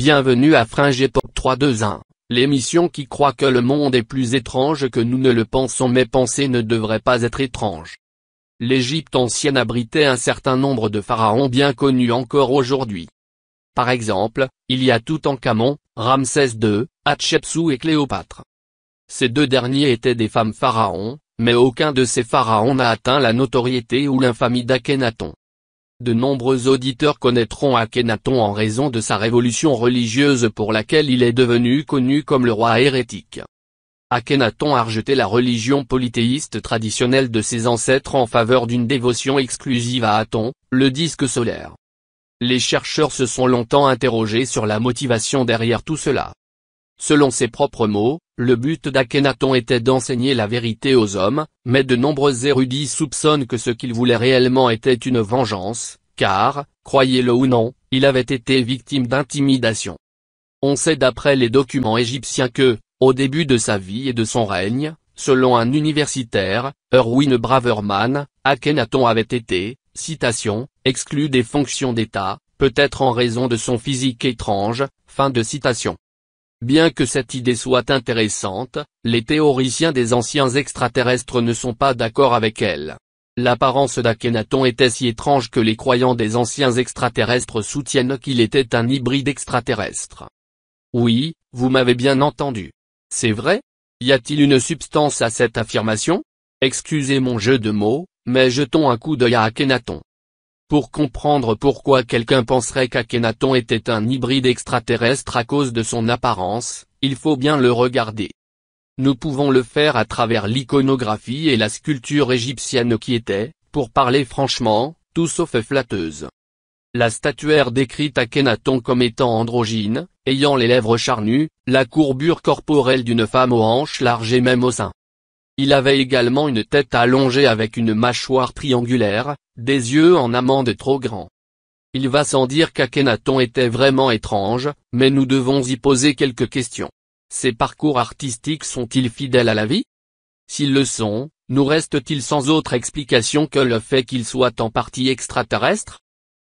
Bienvenue à 2 321, l'émission qui croit que le monde est plus étrange que nous ne le pensons mais penser ne devrait pas être étrange. L'Égypte ancienne abritait un certain nombre de pharaons bien connus encore aujourd'hui. Par exemple, il y a Toutankhamon, Ramsès II, Hatshepsut et Cléopâtre. Ces deux derniers étaient des femmes pharaons, mais aucun de ces pharaons n'a atteint la notoriété ou l'infamie d'Akhenaton. De nombreux auditeurs connaîtront Akhenaton en raison de sa révolution religieuse pour laquelle il est devenu connu comme le roi hérétique. Akhenaton a rejeté la religion polythéiste traditionnelle de ses ancêtres en faveur d'une dévotion exclusive à Aton, le disque solaire. Les chercheurs se sont longtemps interrogés sur la motivation derrière tout cela. Selon ses propres mots, le but d'Akhenaton était d'enseigner la vérité aux hommes, mais de nombreux érudits soupçonnent que ce qu'il voulait réellement était une vengeance, car, croyez-le ou non, il avait été victime d'intimidation. On sait d'après les documents égyptiens que, au début de sa vie et de son règne, selon un universitaire, Erwin Braverman, Akhenaton avait été, citation, exclu des fonctions d'État, peut-être en raison de son physique étrange, fin de citation. Bien que cette idée soit intéressante, les théoriciens des anciens extraterrestres ne sont pas d'accord avec elle. L'apparence d'Akhenaton était si étrange que les croyants des anciens extraterrestres soutiennent qu'il était un hybride extraterrestre. Oui, vous m'avez bien entendu. C'est vrai Y a-t-il une substance à cette affirmation Excusez mon jeu de mots, mais jetons un coup d'œil à Akhenaton pour comprendre pourquoi quelqu'un penserait qu'Akhenaton était un hybride extraterrestre à cause de son apparence, il faut bien le regarder. Nous pouvons le faire à travers l'iconographie et la sculpture égyptienne qui était, pour parler franchement, tout sauf flatteuse. La statuaire décrit Akhenaton comme étant androgyne, ayant les lèvres charnues, la courbure corporelle d'une femme aux hanches larges et même aux seins. Il avait également une tête allongée avec une mâchoire triangulaire, des yeux en amande trop grands. Il va sans dire qu'Akhenaton était vraiment étrange, mais nous devons y poser quelques questions. Ses parcours artistiques sont-ils fidèles à la vie S'ils le sont, nous reste-t-il sans autre explication que le fait qu'il soit en partie extraterrestre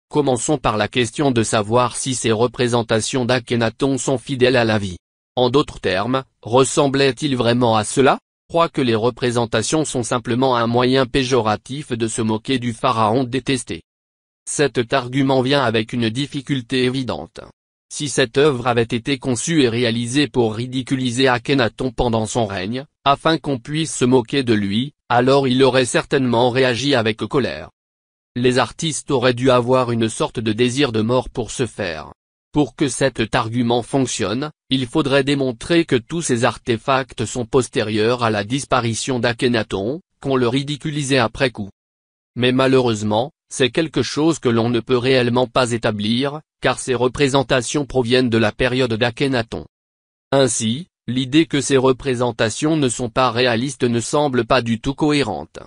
Commençons par la question de savoir si ces représentations d'Akhenaton sont fidèles à la vie. En d'autres termes, ressemblait-il vraiment à cela croit que les représentations sont simplement un moyen péjoratif de se moquer du pharaon détesté. Cet argument vient avec une difficulté évidente. Si cette œuvre avait été conçue et réalisée pour ridiculiser Akhenaton pendant son règne, afin qu'on puisse se moquer de lui, alors il aurait certainement réagi avec colère. Les artistes auraient dû avoir une sorte de désir de mort pour ce faire. Pour que cet argument fonctionne, il faudrait démontrer que tous ces artefacts sont postérieurs à la disparition d'Akhenaton, qu'on le ridiculisait après coup. Mais malheureusement, c'est quelque chose que l'on ne peut réellement pas établir, car ces représentations proviennent de la période d'Akhenaton. Ainsi, l'idée que ces représentations ne sont pas réalistes ne semble pas du tout cohérente.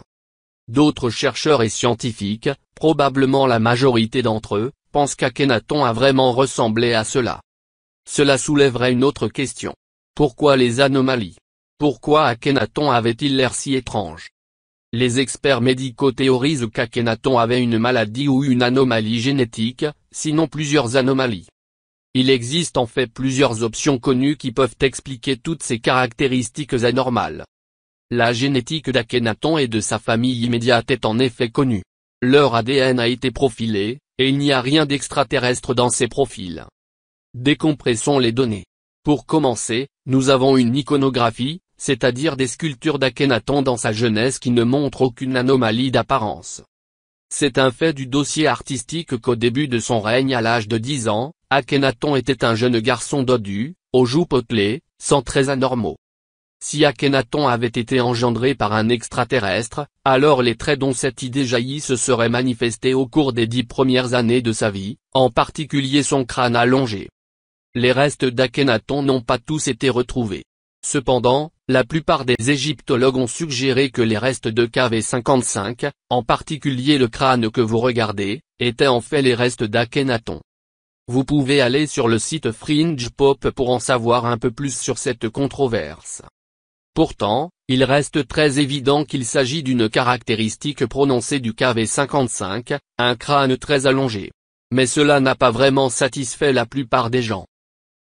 D'autres chercheurs et scientifiques, probablement la majorité d'entre eux, pense qu'Akhenaton a vraiment ressemblé à cela Cela soulèverait une autre question. Pourquoi les anomalies Pourquoi Akhenaton avait-il l'air si étrange Les experts médicaux théorisent qu'Akhenaton avait une maladie ou une anomalie génétique, sinon plusieurs anomalies. Il existe en fait plusieurs options connues qui peuvent expliquer toutes ces caractéristiques anormales. La génétique d'Akhenaton et de sa famille immédiate est en effet connue. Leur ADN a été profilé, et il n'y a rien d'extraterrestre dans ces profils. Décompressons les données. Pour commencer, nous avons une iconographie, c'est-à-dire des sculptures d'Akhenaton dans sa jeunesse qui ne montrent aucune anomalie d'apparence. C'est un fait du dossier artistique qu'au début de son règne à l'âge de 10 ans, Akhenaton était un jeune garçon dodu, aux joues potelées, sans très anormaux. Si Akhenaton avait été engendré par un extraterrestre, alors les traits dont cette idée jaillit se seraient manifestés au cours des dix premières années de sa vie, en particulier son crâne allongé. Les restes d'Akhenaton n'ont pas tous été retrouvés. Cependant, la plupart des égyptologues ont suggéré que les restes de KV55, en particulier le crâne que vous regardez, étaient en fait les restes d'Akhenaton. Vous pouvez aller sur le site Fringe Pop pour en savoir un peu plus sur cette controverse. Pourtant, il reste très évident qu'il s'agit d'une caractéristique prononcée du KV55, un crâne très allongé. Mais cela n'a pas vraiment satisfait la plupart des gens.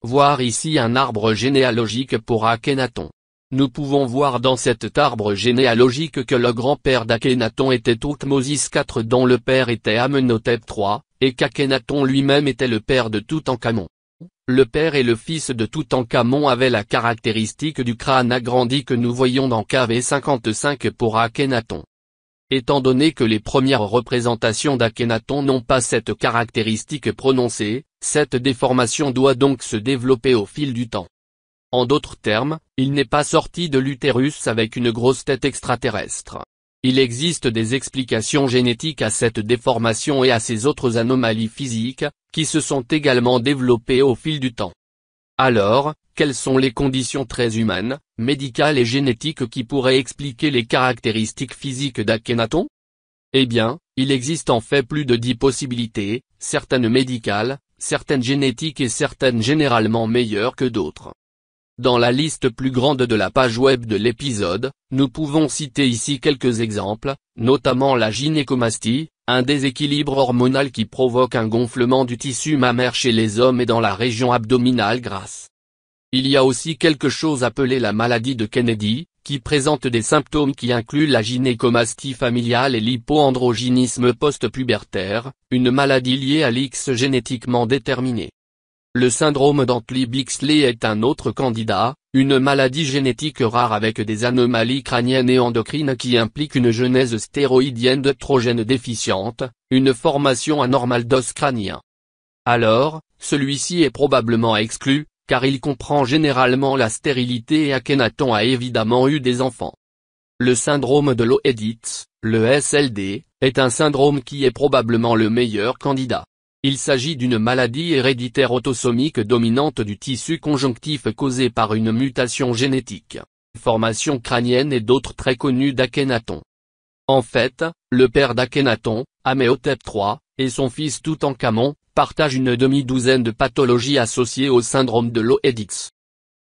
Voir ici un arbre généalogique pour Akhenaton. Nous pouvons voir dans cet arbre généalogique que le grand-père d'Akhenaton était Toutmosis IV dont le père était Amenhotep III, et qu'Akhenaton lui-même était le père de Toutankhamon. Le père et le fils de Toutankhamon avaient la caractéristique du crâne agrandi que nous voyons dans KV55 pour Akhenaton. Étant donné que les premières représentations d'Akhenaton n'ont pas cette caractéristique prononcée, cette déformation doit donc se développer au fil du temps. En d'autres termes, il n'est pas sorti de l'utérus avec une grosse tête extraterrestre. Il existe des explications génétiques à cette déformation et à ces autres anomalies physiques, qui se sont également développées au fil du temps. Alors, quelles sont les conditions très humaines, médicales et génétiques qui pourraient expliquer les caractéristiques physiques d'Akhenaton Eh bien, il existe en fait plus de dix possibilités, certaines médicales, certaines génétiques et certaines généralement meilleures que d'autres. Dans la liste plus grande de la page web de l'épisode, nous pouvons citer ici quelques exemples, notamment la gynécomastie, un déséquilibre hormonal qui provoque un gonflement du tissu mammaire chez les hommes et dans la région abdominale grasse. Il y a aussi quelque chose appelé la maladie de Kennedy, qui présente des symptômes qui incluent la gynécomastie familiale et l'hypoandrogynisme post-pubertaire, une maladie liée à l'X génétiquement déterminée. Le syndrome d'Antli-Bixley est un autre candidat, une maladie génétique rare avec des anomalies crâniennes et endocrines qui implique une genèse stéroïdienne trogène déficiente, une formation anormale d'os crânien. Alors, celui-ci est probablement exclu, car il comprend généralement la stérilité et Akhenaton a évidemment eu des enfants. Le syndrome de Loeditz, le SLD, est un syndrome qui est probablement le meilleur candidat. Il s'agit d'une maladie héréditaire autosomique dominante du tissu conjonctif causée par une mutation génétique. Formation crânienne et d'autres très connus d'Akhenaton. En fait, le père d'Akhenaton, Améhotep III, et son fils Toutankhamon, partagent une demi-douzaine de pathologies associées au syndrome de l'Oedix.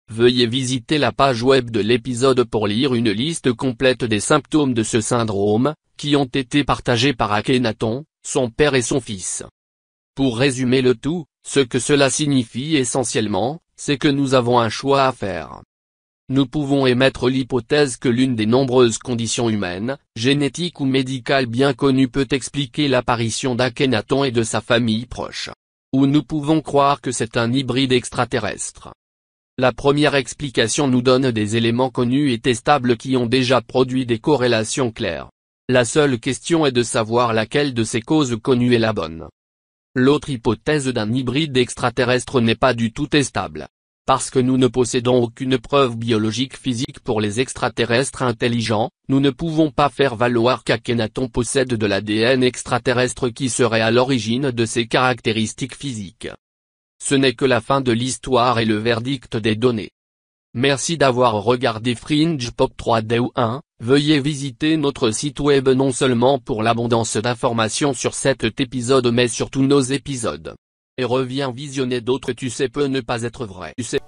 Veuillez visiter la page web de l'épisode pour lire une liste complète des symptômes de ce syndrome, qui ont été partagés par Akhenaton, son père et son fils. Pour résumer le tout, ce que cela signifie essentiellement, c'est que nous avons un choix à faire. Nous pouvons émettre l'hypothèse que l'une des nombreuses conditions humaines, génétiques ou médicales bien connues peut expliquer l'apparition d'Akhenaton et de sa famille proche. Ou nous pouvons croire que c'est un hybride extraterrestre. La première explication nous donne des éléments connus et testables qui ont déjà produit des corrélations claires. La seule question est de savoir laquelle de ces causes connues est la bonne. L'autre hypothèse d'un hybride extraterrestre n'est pas du tout testable. Parce que nous ne possédons aucune preuve biologique physique pour les extraterrestres intelligents, nous ne pouvons pas faire valoir qu'Akhenaton possède de l'ADN extraterrestre qui serait à l'origine de ses caractéristiques physiques. Ce n'est que la fin de l'histoire et le verdict des données. Merci d'avoir regardé Fringe Pop 3D ou 1, veuillez visiter notre site web non seulement pour l'abondance d'informations sur cet épisode mais sur tous nos épisodes. Et reviens visionner d'autres tu sais peut ne pas être vrai. Tu sais...